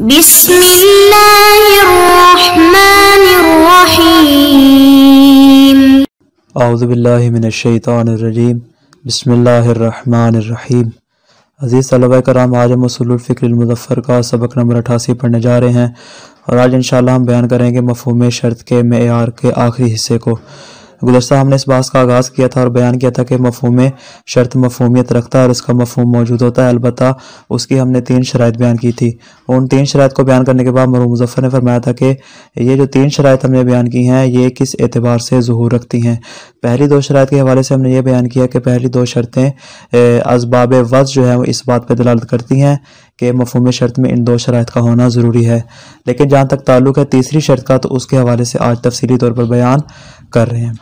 बिस्मिल्लाहिर्रहमानिर्रहीम बिस्मिल्लाहिर्रहमानिर्रहीम अज़ीज़ तलबा कराम आज हम उसूलफ़िक्रमज़फ़र का सबक नंबर अठासी पढ़ने जा रहे हैं और आज इन हम बयान करेंगे मफहम शर्त के मैार के आखिरी हिस्से को गुजशत हमने इस बात का आगाज़ किया था और बयान किया था कि मफहम शर्त मफहमियत रखता है और इसका मफहम मौजूद होता है अलबत् उसकी हमने तीन शरात बयान की थी उन तीन शरात को बयान करने के बाद मरू मुजफ़र ने फरमाया था कि ये जो तीन शरात हमने बयान की हैं ये किस एतबार से जहूर रखती हैं पहली दो शराय के हवाले से हमने ये बयान किया कि पहली दो शर्तें इसबाब वज जो है वो इस बात पर दलालत करती हैं के मफहम शर्त में इन दो शरात का होना ज़रूरी है लेकिन जहाँ तक ताल्लुक है तीसरी शर्त का तो उसके हवाले से आज तफसली तौर पर बयान कर रहे हैं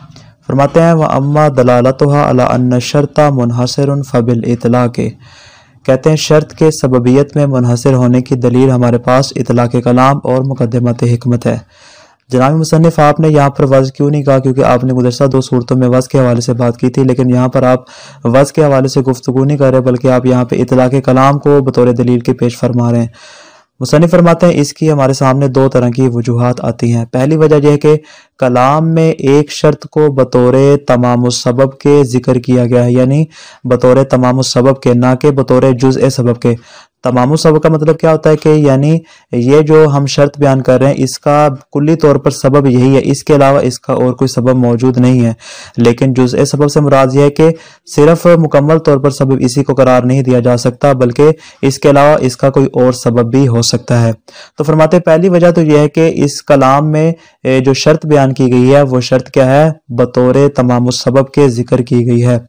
फरमाते हैं वह अम्मा दलालतहा अला अन मुनहसर फ़बिल इतला के कहते हैं शर्त के सबबियत में मुनहसर होने की दलील हमारे पास इतला के कलाम और मुकदमत हमत है जनाब मुसनफ़ आपने यहाँ पर वज़ क्यों नहीं कहा क्योंकि आपने गुजशत दो सूरतों में वज़ के हवाले से बात की थी लेकिन यहाँ पर आप वज़ के हवाले से गुफ्तु नहीं कर रहे बल्कि आप यहाँ पर इतला के कलाम को बतौर दलील के पेश फरमा रहे हैं मुसनफ़ फरमाते हैं इसकी हमारे सामने दो तरह की वजूहत आती हैं पहली वजह यह है कि कलाम में एक शर्त को बतौर तमाम सबब के ज़िक्र किया गया है यानी बतौर तमाम सबब के ना के बतौर जुज़ सबब के तमामो सब का मतलब क्या होता है कि यानी ये जो हम शर्त बयान कर रहे हैं इसका कुल्ली तौर पर सबब यही है इसके अलावा इसका और कोई सबब मौजूद नहीं है लेकिन जुज़ सबब से मुराद यह है कि सिर्फ मुकम्मल तौर पर सबब इसी को करार नहीं दिया जा सकता बल्कि इसके अलावा इसका कोई और सबब भी हो सकता है तो फरमाते पहली वजह तो यह है कि इस कलाम में जो शर्त बयान की गई है वो शर्त क्या है बतौर तमामो सबब के जिक्र की गई है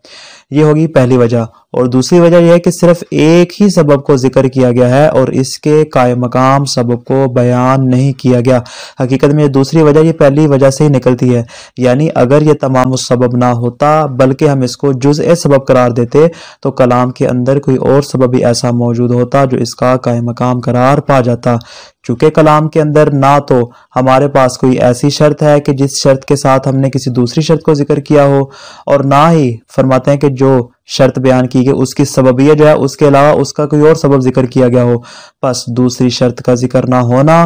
ये होगी पहली वजह और दूसरी वजह यह है कि सिर्फ एक ही सबब को जिक्र किया गया है और इसके काय मकाम सबब को बयान नहीं किया गया हकीकत में दूसरी वजह ये पहली वजह से ही निकलती है यानी अगर ये तमाम सबब ना होता बल्कि हम इसको जुज़ ए सबब करार देते तो कलाम के अंदर कोई और सबब भी ऐसा मौजूद होता जो इसका काय मकाम करार पा जाता चूँकि कलाम के अंदर ना तो हमारे पास कोई ऐसी शर्त है कि जिस शर्त के साथ हमने किसी दूसरी शर्त को जिक्र किया हो और ना ही फरमाते हैं कि जो शर्त बयान की गई उसकी सबबियत जो है उसके अलावा उसका कोई और सबब जिक्र किया गया हो बस दूसरी शर्त का जिक्र ना होना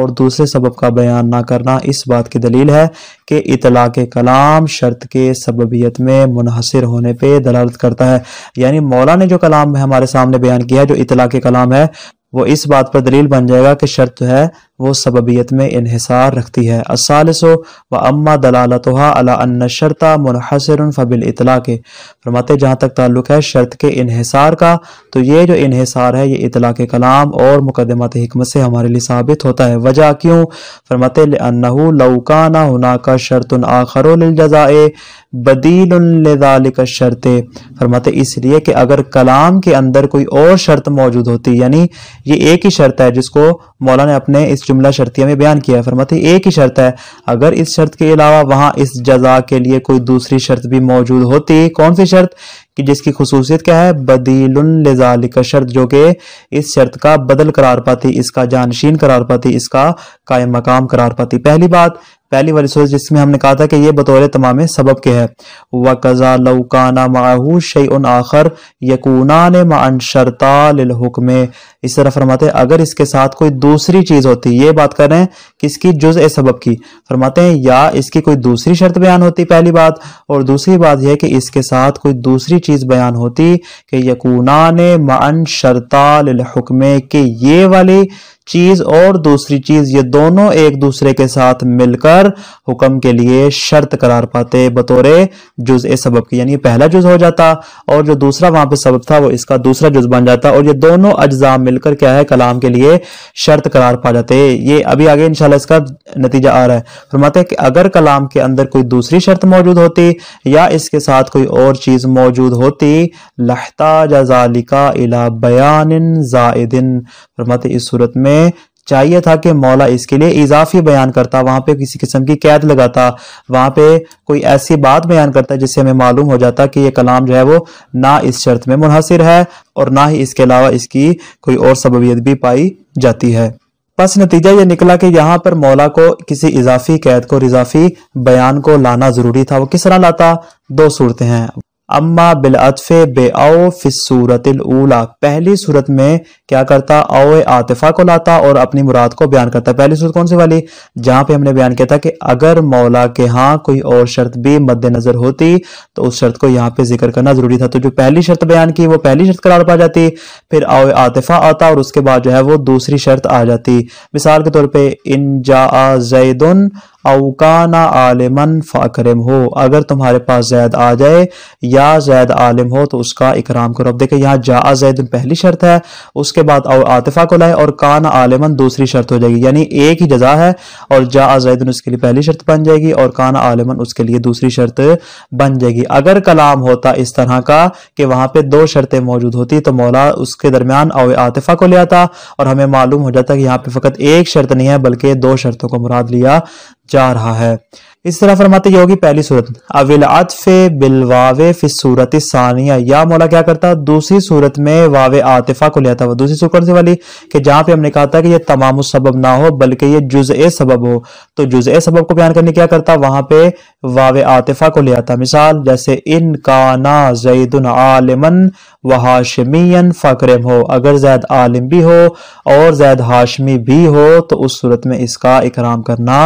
और दूसरे सबब का बयान ना करना इस बात की दलील है कि इतला के कलाम शर्त के सबबियत में मुनहसर होने पर दलालत करता है यानी मौला ने जो कलाम हमारे सामने बयान किया जो इतला के कलाम है वो इस बात पर दलील बन जाएगा कि शर्त है वो सबबियत में इहिसार रखती है असालसो व अम्मा दलालतहा अला अन शर्ता मुनहसर फ़बिल इतला के फरमाते जहाँ तक ताल्लुक़ है शर्त के इहिसार का तो ये जो इहिसार है ये इतला के कलाम और मुकदमत हमत से हमारे लिए साबित होता है वजह क्यों फरमाते अन्नहू लौकाना हुना का शर्त बदील का शर्त फरमाते इसलिए कि अगर कलाम के अंदर कोई और शर्त मौजूद होती यानी ये एक ही शर्त है जिसको मौला ने अपने इस जुमला शर्तिया में बयान किया है फरमाते एक ही शर्त है अगर इस शर्त के अलावा वहां इस जजा के लिए कोई दूसरी शर्त भी मौजूद होती कौन सी शर्त कि जिसकी खसूसियत क्या है बदील का शर्त जो कि इस शर्त का बदल करार पाती इसका जानशीन करार पाती इसका कायम मकाम करार पाती पहली बात पहली वाली सूरत जिसमें हमने कहा था कि ये बतौर तमाम सबब के है वकज़ा लौकाना माहू शई उन आखर यकूना ने मान शरता हुक्म इस तरह फरमाते हैं अगर इसके साथ कोई दूसरी चीज़ होती ये बात कर रहे हैं किसकी जुज़ ए सबब की फरमाते हैं या इसकी कोई दूसरी शर्त बयान होती पहली बात और दूसरी बात यह कि इसके साथ कोई दूसरी चीज़ बयान होती कि यकूना ने मान शरता हुक्म के ये वाली चीज और दूसरी चीज ये दोनों एक दूसरे के साथ मिलकर हुक्म के लिए शर्त करार पाते बतौर जुज ए सबब की यानी पहला जुज हो जाता और जो दूसरा वहां पे सबब था वो इसका दूसरा जुज बन जाता और ये दोनों अज्जा मिलकर क्या है कलाम के लिए शर्त करार पा जाते ये अभी आगे इंशाल्लाह इसका नतीजा आ रहा है फरमाते हैं कि अगर कलाम के अंदर कोई दूसरी शर्त मौजूद होती या इसके साथ कोई और चीज मौजूद होती लहता जजालिका इला बयान जायदिन फरमाते इस सूरत में चाहिए था कि मौला इसके लिए इजाफी बयान करता वहाँ पे किसी किस्म की कैद लगाता वहाँ पे कोई ऐसी बात बयान करता जिससे हमें मालूम हो जाता कि ये कलाम जो है वो ना इस शर्त में मुनहसर है और ना ही इसके अलावा इसकी कोई और सबबियत भी पाई जाती है बस नतीजा ये निकला कि यहाँ पर मौला को किसी इजाफी कैद को इजाफी बयान को लाना ज़रूरी था वो किस तरह लाता दो सूरतें हैं अम्मा बिलअतफ़ बेओ फिसूरतला पहली सूरत में क्या करता आओ आतिफा को लाता और अपनी मुराद को बयान करता पहली सूरत कौन सी वाली जहाँ पे हमने बयान किया था कि अगर मौला के हाँ कोई और शर्त भी मद्देनजर होती तो उस शर्त को यहाँ पे जिक्र करना जरूरी था तो जो पहली शर्त बयान की वो पहली शर्त करार पा जाती फिर आओ आतिफा आता और उसके बाद जो है वो दूसरी शर्त आ जाती मिसाल के तौर पर इन जा जैदन अवकाना आलिमन फ़ाकरम हो अगर तुम्हारे पास जैद आ जाए या जैद आलिम हो तो उसका इकराम करो अब देखिए यहाँ जा जैद पहली शर्त है उसके बाद आतिफा को लाए और काना आलिमन दूसरी शर्त हो जाएगी यानी एक ही जजा है और जा जैद उसके लिए पहली शर्त बन जाएगी और कान आलिमन उसके लिए दूसरी शर्त बन जाएगी अगर कलाम होता इस तरह का कि वहां पर दो शर्तें मौजूद होती तो मौला उसके दरमियान अव आतिफा को लिया था और हमें मालूम हो जाता कि यहाँ पे फकत एक शर्त नहीं है बल्कि दो शर्तों को मुराद लिया जा रहा है इस तरह फरमाते होगी पहली सूरत अविल आतफे बिल वावे फिस सूरत सानिया या मौला क्या करता दूसरी सूरत में वावे आतिफा को लिया था वो दूसरी सूरत वाली कि जहां पे हमने कहा था कि ये तमाम सबब ना हो बल्कि ये जुज ए सबब हो तो जुज ए सबब को बयान करने क्या करता वहां पे वावे आतिफा को लिया था मिसाल जैसे इन काना जैदन आलिमन व हाशमीन फ़क्रम हो अगर जैद आलिम भी हो और जैद हाशमी भी हो तो उस सूरत में इसका इकराम करना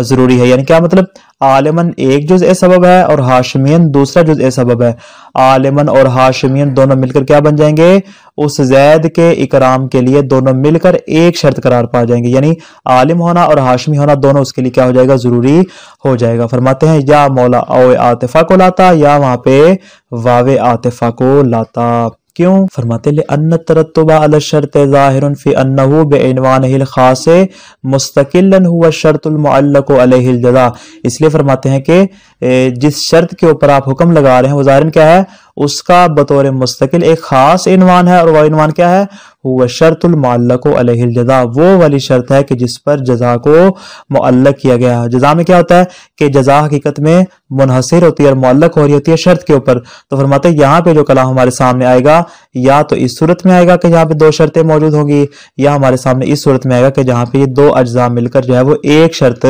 ज़रूरी है यानी क्या मतलब आलमन एक जुज सबब है और हाशमियन दूसरा जुज सबब है आलमन और हाशमियन दोनों मिलकर क्या बन जाएंगे उस जैद के इकराम के लिए दोनों मिलकर एक शर्त करार पा जाएंगे यानी आलिम होना और हाशमी होना दोनों उसके लिए क्या हो जाएगा जरूरी हो जाएगा फरमाते हैं या मौला ओ आतिफा को लाता या वहां पे वावे आतिफा को लाता क्यों फरमाते अन्न तरतबा अल शर्त ज़ाहिर फ़ी अन्नहु बेनवान ख़ास मुस्तकिल हुआ शर्तुल्मल्लक अलहिल जजा इसलिए फरमाते हैं कि जिस शर्त के ऊपर आप हुक्म लगा रहे हैं वो ज़ाहिर क्या है उसका बतौर मुस्तकिल एक ख़ास इनवान है और वह इनवान क्या है हुआ शर्तुलमाल्लको अलहिल जजा वो वाली शर्त है कि जिस पर जजा को मल्लक किया गया है जजा में क्या होता है कि जजा हकीकत में मुनहसर होती है और मल्लक हो रही होती है शर्त के ऊपर तो फरमाते यहाँ पे जो कला हमारे सामने आएगा या तो इस सूरत में आएगा कि यहाँ पे दो शर्तें मौजूद होंगी या हमारे सामने इस सूरत में आएगा कि जहाँ पे ये दो अज्जा मिलकर जो है वो एक शर्त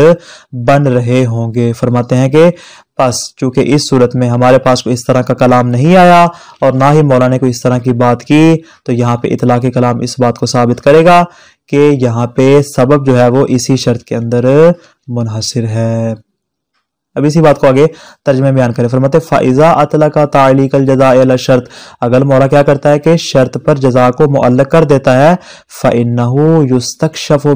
बन रहे होंगे फरमाते हैं कि बस चूंकि इस सूरत में हमारे पास कोई इस तरह का कलाम नहीं आया और ना ही मौलाना ने कोई इस तरह की बात की तो यहाँ पे इतला के कलाम इस बात को साबित करेगा कि यहाँ पे सबब जो है वो इसी शर्त के अंदर मुनहसर है अब इसी बात को आगे तर्जमे बयान करें फरमत फ़ाइज़ा अतला का ताली कल जजा शर्त अगर मौला क्या करता है कि शर्त पर जजा को मुल्ल कर देता है फ़िन युस्तकशफ़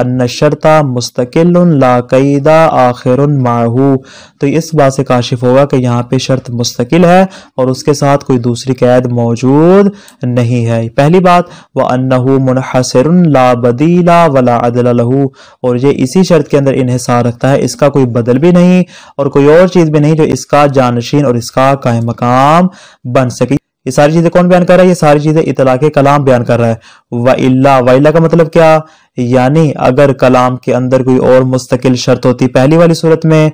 अन शर्ता मुस्तकिल लाकईदा आखिर माहू तो इस बात से काशिफ होगा कि यहाँ पे शर्त मुस्तकिल है और उसके साथ कोई दूसरी कैद मौजूद नहीं है पहली बात वह अनहू मुनहसर ला बदीला वला अदलहू और ये इसी शर्त के अंदर इन्हसार रखता है इसका कोई बदल भी नहीं नहीं और कोई और चीज भी नहीं जो इसका जानशीन और इसका कायम मकाम बन सके ये सारी चीजें कौन बयान कर रहा है ये सारी चीजें इतला के कलाम बयान कर रहा है वाइल्ला वाइल्ला का मतलब क्या यानी अगर कलाम के अंदर कोई और मुस्तकिल शर्त होती पहली वाली सूरत में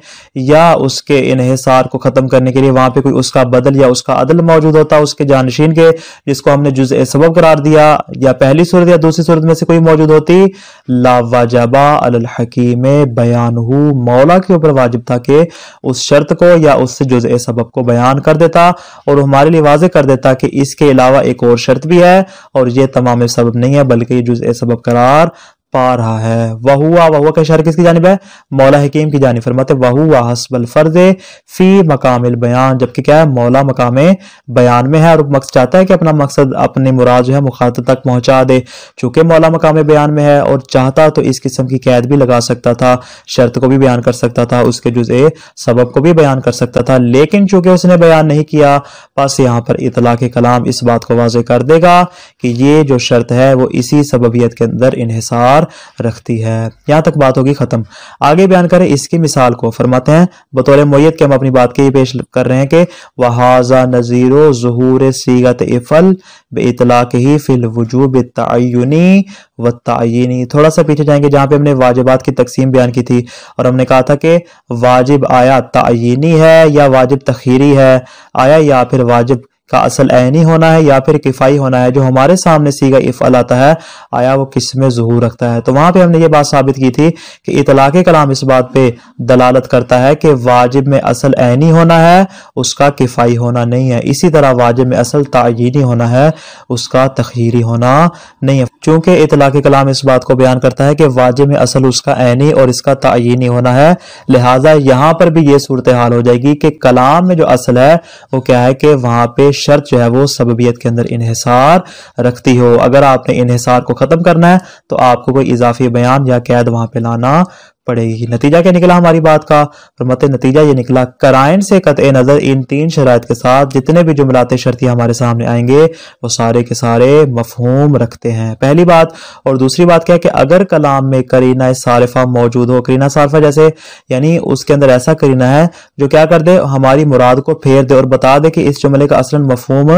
या उसके इनहसार को ख़त्म करने के लिए वहाँ पे कोई उसका बदल या उसका अदल मौजूद होता उसके जानशीन के जिसको हमने जुज सबब करार दिया या पहली सूरत या दूसरी सूरत में से कोई मौजूद होती लावाजबा अलहकीम बयान हु मौला के ऊपर वाजिब था कि उस शर्त को या उससे जुज सबब को बयान कर देता और हमारे लिए वाज कर देता कि इसके अलावा एक और शर्त भी है और ये तमाम सबब नहीं है बल्कि जुज सबब करार पा रहा है वहुआ वहुआ का इशारा किसकी जानब है मौला हकीम की जानी फरमाते वहुआ हसबल फर्ज फी मकाम बयान जबकि क्या है मौला मकाम बयान में है और मकसद चाहता है कि अपना मकसद अपने मुराद जो है मुखात तक पहुंचा दे चूंकि मौला मकाम बयान में है और चाहता तो इस किस्म की कैद भी लगा सकता था शर्त को भी बयान कर सकता था उसके जुज सबब को भी बयान कर सकता था लेकिन चूंकि उसने बयान नहीं किया बस यहाँ पर इतला के कलाम इस बात को वाज कर देगा कि ये जो शर्त है वो इसी सबबियत के अंदर इहिसार बरकरार रखती है यहाँ तक बात होगी खत्म आगे बयान करें इसकी मिसाल को फरमाते हैं बतौर मोयत के हम अपनी बात के ये पेश कर रहे हैं कि वहाजा नज़ीरो जहूर सीगत इफ़ल बेतला के ही फिल वजूब तयनी व तयनी थोड़ा सा पीछे जाएंगे जहाँ पे हमने वाजिबात की तकसीम बयान की थी और हमने कहा था कि वाजिब आया तयनी है या वाजिब तखीरी है आया या फिर वाजिब का असल ऐनी होना है या फिर किफ़ाई होना है जो हमारे सामने सीगा इफ़ल आता है आया वो किस में जहूर रखता है तो वहाँ पे हमने ये बात साबित की थी कि इतलाक़ कलाम इस बात पे दलालत करता है कि वाजिब में असल ऐनी होना है उसका किफ़ाई होना नहीं है इसी तरह वाजिब में असल तयनी होना है उसका तखीरी होना नहीं है चूँकि के कलाम इस बात को बयान करता है कि वाजिब में असल उसका ऐनी और इसका तयनी होना है लिहाजा यहाँ पर भी ये सूरत हाल हो जाएगी कि कलाम में जो असल है वो क्या है कि वहाँ पर शर्त जो है वो सबबियत के अंदर इहसार रखती हो अगर आपने इहसार को ख़त्म करना है तो आपको कोई इजाफी बयान या कैद वहाँ पर लाना पड़ेगी नतीजा क्या निकला हमारी बात का फरमत नतीजा ये निकला कराइन से कत नज़र इन तीन शराय के साथ जितने भी जुमलाते शर्ती हमारे सामने आएंगे वो सारे के सारे मफहूम रखते हैं पहली बात और दूसरी बात क्या है कि अगर कलाम में करीना सारफा मौजूद हो करीना सारफा जैसे यानी उसके अंदर ऐसा करीना है जो क्या कर दे हमारी मुराद को फेर दे और बता दे कि इस जुमले का असल मफहूम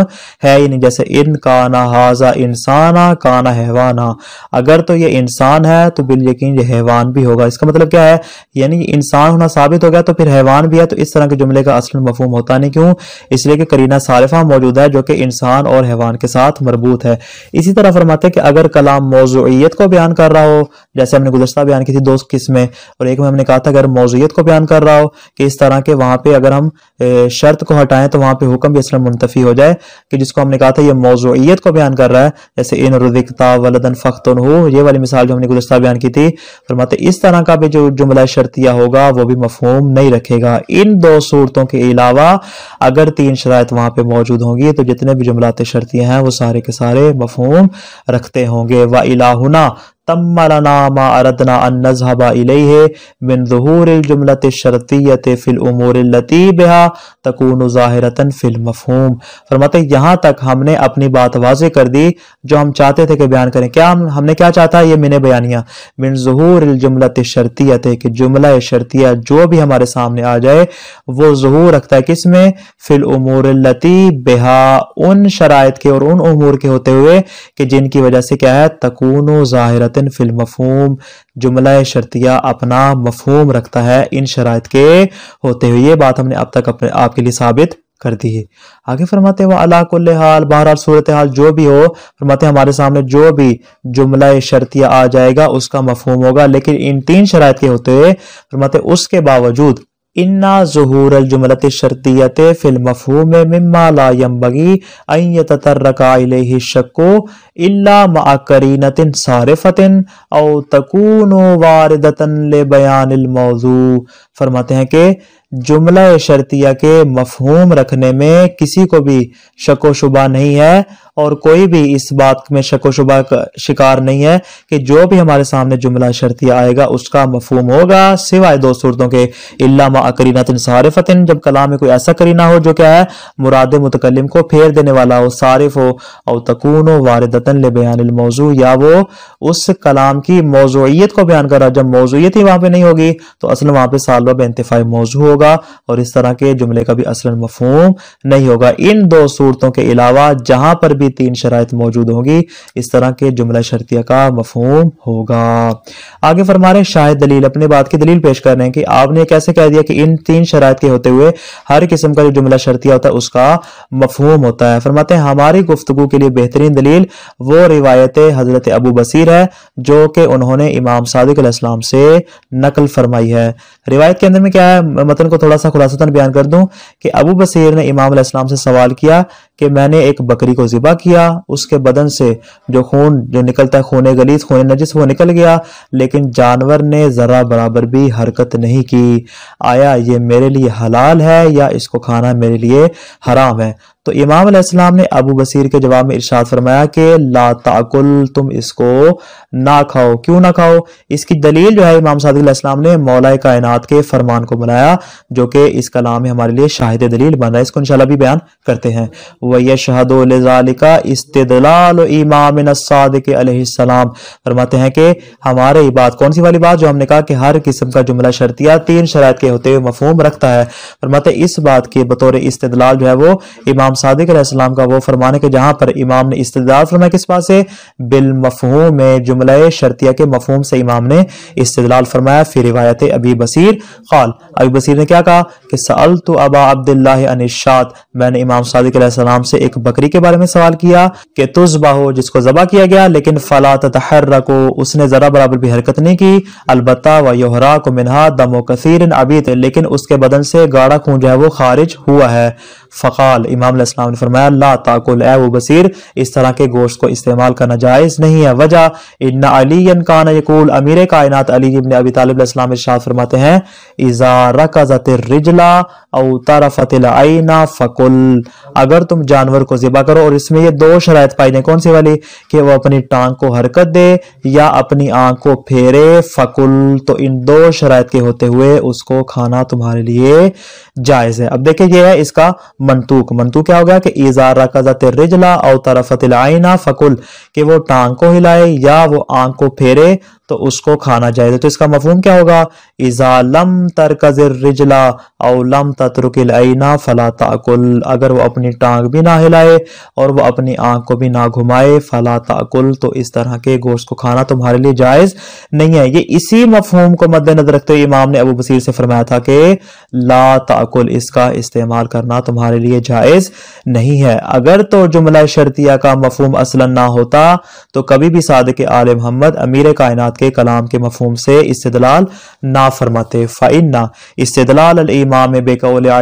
है यानी जैसे इन काना हाजा इंसाना काना हैवाना अगर तो ये इंसान है तो बिल यकीन ये हैवान भी होगा इसका मतलब मतलब क्या है यानी इंसान होना साबित हो गया तो फिर हैवान भी है तो इस तरह के जुमले का असल मफहम होता नहीं क्यों इसलिए कि करीना सालिफा मौजूद है जो कि इंसान और हैवान के साथ मरबूत है इसी तरह फरमाते हैं कि अगर कलाम मौजूद को बयान कर रहा हो जैसे हमने गुजशत बयान की थी दो किस्में और एक में हमने कहा था अगर मौजूद को बयान कर रहा हो कि इस तरह के वहाँ पर अगर हम शर्त को हटाएं तो वहाँ पर हुक्म भी असल मुनतफी हो जाए कि जिसको हमने कहा था यह मौजूद को बयान कर रहा है जैसे इन रुदिकता वलदन फ़ख्तन हो ये वाली मिसाल जो हमने गुजशत बयान की थी फरमाते इस तरह का कि जो जुमला शर्तिया होगा वो भी मफहम नहीं रखेगा इन दो सूरतों के अलावा अगर तीन शरात वहां पर मौजूद होंगी तो जितने भी जुमलाते शर्तियाँ हैं वो सारे के सारे मफहम रखते होंगे व इलाहुना तमनामा यहाँ तक हमने अपनी बात वाजे कर दी जो हम चाहते थे कि बयान करें क्या हम हमने क्या चाहता है ये मिन बयानिया मिन जहूर जुमलत शरतीत कि जुमला शरतिया जो भी हमारे सामने आ जाए वो जहूर रखता है किस में फ़िल लती बेहा उन शरात के और उन उमूर के होते हुए कि जिनकी वजह से क्या है तकून ज़ाहिरत बातिन फिल मफहूम जुमला शर्तिया अपना मफहम रखता है इन शरात के होते हुए ये बात हमने अब तक अपने आपके लिए साबित कर दी है आगे फरमाते हैं वह अलाकुल्ल हाल बहरहाल सूरत हाल जो भी हो फरमाते हैं हमारे सामने जो भी जुमला शर्तिया आ जाएगा उसका मफहम होगा लेकिन इन तीन शरात के होते हुए फरमाते उसके बावजूद इन्ना जहूर अलजुमलत शर्तियत फिल मफहूम अन यम्बगी अयतरकाले शको इल्ला मा करीनतिन सारिफतिन औ तकूनु वारिदतन ले बयान अल मौजू फरमाते हैं कि जुमला शर्तिया के मफहूम रखने में किसी को भी शको शुबा नहीं है और कोई भी इस बात में शको शुबा का शिकार नहीं है कि जो भी हमारे सामने जुमला शर्तिया आएगा उसका मफहूम होगा सिवाय दो सूरतों के इलामा अकरीनातिन सारफतिन जब कलाम में कोई ऐसा करीना हो जो क्या है मुराद मुतकलम को फेर देने वाला हो सारिफ हो और तकून हो वारदतन ले बयान मौजू या वो उस कलाम की मौजूद को बयान कर रहा जब मौजूत ही वहां पर नहीं होगी तो असल वहां पर सालवा बेानतफाई मौजू होगा होगा और इस तरह के जुमले का भी असल मफहम नहीं होगा इन दो सूरतों के अलावा जहां पर भी तीन शराय मौजूद होंगी इस तरह के जुमला शर्तिया का मफहम होगा आगे फरमा रहे शायद दलील अपने बात की दलील पेश कर रहे हैं कि आपने कैसे कह दिया कि इन तीन शराय के होते हुए हर किस्म का जो जुमला शर्तिया होता है उसका मफहम होता है फरमाते हैं हमारी गुफ्तु के लिए बेहतरीन दलील वो रिवायत हजरत अबू बसीर है जो कि उन्होंने इमाम सादिक से नकल फरमाई है रिवायत के अंदर में क्या है मतलब को थोड़ा सा खुलासतन बयान कर दूं कि अबू बसीर ने इमाम इस्लाम से सवाल किया कि मैंने एक बकरी को ज़िबा किया उसके बदन से जो खून जो निकलता है खून गलीस खून नजिस वो निकल गया लेकिन जानवर ने ज़रा बराबर भी हरकत नहीं की आया ये मेरे लिए हलाल है या इसको खाना मेरे लिए हराम है तो इमाम अलैहिस्सलाम ने अबू बसीर के जवाब में इरशाद फरमाया कि ला ताकुल तुम इसको ना खाओ क्यों ना खाओ इसकी दलील जो है इमाम सदक़लाम ने मौला कायनात के फरमान को बनाया जो कि इस कलाम में हमारे लिए शाहिद दलील बन रहा है इसको इंशाल्लाह भी बयान करते हैं वशहदोलिका इस्तलाल इमाम सलाम फरमाते हैं कि हमारे बात कौन सी वाली बात जो हमने कहा कि हर किस्म का जुमला शर्तिया तीन शरात के होते हुए मफहम रखता है फरमाते इस बात के बतौर इस्तलाल जो है वो इमाम सादिक सलाम का वो फरमाने के जहाँ पर इमाम ने इस्तलाल फरमाया किस बात से बिल मफहम में जुमला शर्तिया के मफहम से इमाम ने इस्तलाल फरमाया फिर रिवायत अबी बसीर खाल अबी बसीर ने क्या कहा कि सअल तो अबा अब्दुल्ला अनिशात मैंने इमाम सादिक सलाम नाम से एक बकरी के बारे में सवाल किया कि तुजबाहो जिसको जबा किया गया लेकिन फलात तहर्रा को उसने जरा बराबर भी हरकत नहीं की अलबत् व योहरा को मिनहा दमो कसीर अबीत लेकिन उसके बदन से गाढ़ा खून जो है वो खारिज हुआ है फ़काल इमाम इस्लाम ने फरमाया ला ताकुल ए बसीर इस तरह के गोश्त को इस्तेमाल करना जायज़ नहीं है वजह इन्ना अली कान यकूल अमीर कायनात अली इबन अबी तालिब इस्लाम इर्शाद फरमाते हैं इज़ा रकज़त रिजला औ तरफत आईना फ़कुल अगर तुम जानवर को जिबा करो और इसमें ये दो शरात पाई जाए कौन सी वाली कि वो अपनी टांग को हरकत दे या अपनी आंख को फेरे फकुल तो इन दो शरात के होते हुए उसको खाना तुम्हारे लिए जायज़ है अब देखिए ये है इसका मंतूक मंतूक क्या हो गया कि इजारा कजत रिजला और तरफतिल आईना फकुल कि वो टांग को हिलाए या वो आंख को फेरे तो उसको खाना जायज तो इसका मफहम क्या होगा इजा लम तरकज रिजला और लम तत्रुकिल आइना फला ताकुल अगर वो अपनी टांग भी भी ना हिलाए और वह अपनी आंख को भी ना घुमाए फला ताकुल तो इस तरह के गोश्त को खाना तुम्हारे लिए जायज नहीं है ये इसी मफहूम को मद्देनजर रखते हुए इमाम ने अबू बसीर से फरमाया था कि ला ताकुल इसका इस्तेमाल करना तुम्हारे लिए जायज नहीं है अगर तो जुमला शर्तिया का मफहम असलन ना होता तो कभी भी साद के आल मोहम्मद अमीर कायनात के कलाम के मफहम से इस्तलाल ना फरमाते फ़ाइन्ना इस्तलाल इमाम बेकौल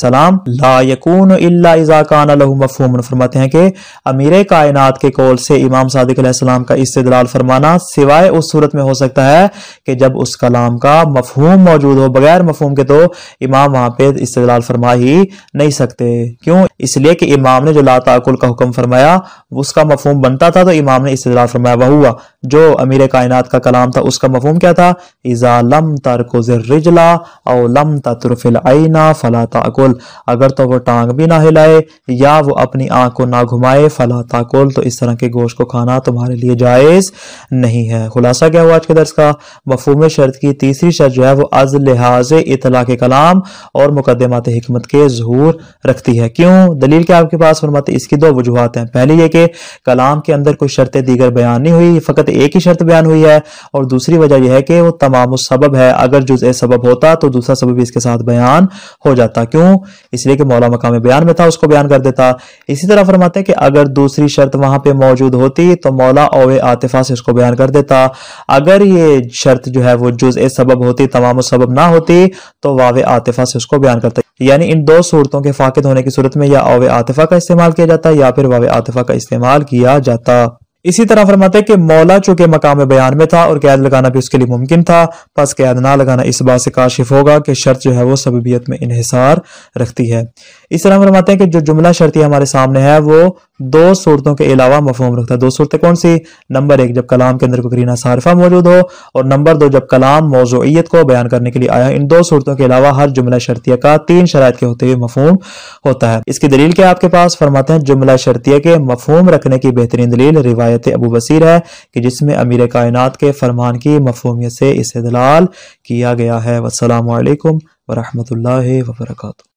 सलाम ला यकून इज़ा कान मफहूम फरमाते हैं कि अमीर कायनात के कौल से इमाम सदक़लाम का इस्तलाल फरमाना सिवाय उस सूरत में हो सकता है कि जब उस कलाम का मफहूम मौजूद हो बगैर मफहूम के तो इमाम वहाँ पे इस्तलाल फरमा ही नहीं सकते क्यों इसलिए कि इमाम ने जो लाताकुल का हुक्म फरमाया उसका मफहूम बनता था तो इमाम ने इस्तलाल फरमाया वह हुआ जो अमीर कायनात का कलाम था उसका मफहूम क्या था इज़ा लम तरकुजला और लम ततरफिल आईना फला अगर तो वो टांग भी ना हिलाए या वो अपनी आंख को ना घुमाए फला ताकोल तो इस तरह के गोश्त को खाना तुम्हारे लिए जायज़ नहीं है खुलासा क्या हुआ आज के दर्ज का मफहम शर्त की तीसरी शर्त जो है वो अज लिहाज इतला के कलाम और मुकदमात हमत के जहूर रखती है क्यों दलील के आपके पास फरमत इसकी दो वजूहत हैं पहली ये कि कलाम के अंदर कोई शर्तें दीगर बयान नहीं हुई फ़कत एक ही शर्त बयान हुई है और दूसरी वजह यह है कि वो तमाम सबब है अगर जुज सबब होता तो दूसरा सबब इसके साथ बयान हो जाता क्यों इसलिए कि मौला मकाम बयान में था उसको बयान कर कर देता इसी तरह फरमाते हैं कि अगर दूसरी शर्त वहां पे मौजूद होती तो मौला ओवे आतिफा से उसको बयान कर देता अगर ये शर्त जो है वो जुज ए सबब होती तमाम सबब ना होती तो वावे आतिफा से उसको बयान करता यानी इन दो सूरतों के फाकद होने की सूरत में या अवे आतिफा का इस्तेमाल किया जाता या फिर वावे आतिफा का इस्तेमाल किया जाता इसी तरह फरमाते हैं कि मौला चूंकि मकाम बयान में था और कैद लगाना भी उसके लिए मुमकिन था बस कैद ना लगाना इस बात से काशिफ होगा कि शर्त जो है वो सबबियत में इहिसार रखती है इस तरह फरमाते हैं कि जो जुमला शर्ती हमारे सामने है वो दो सूरतों के अलावा मफहम रखता है दो सूरतें कौन सी नंबर एक जब कलाम के अंदर कोई करीना सारफा मौजूद हो और नंबर दो जब कलाम मौजूद को बयान करने के लिए आया इन दो सूरतों के अलावा हर जुमला शर्तिया का तीन शराब के होते हुए मफहम होता है इसकी दलील क्या आपके पास फरमाते हैं जुमला शर्तिया के मफहम रखने की बेहतरीन दलील रिवायत अबू बसीर है कि जिसमें अमीर कायनात के फरमान की मफहमियत से इसे दलाल किया गया है वसलम वरहमल वर्का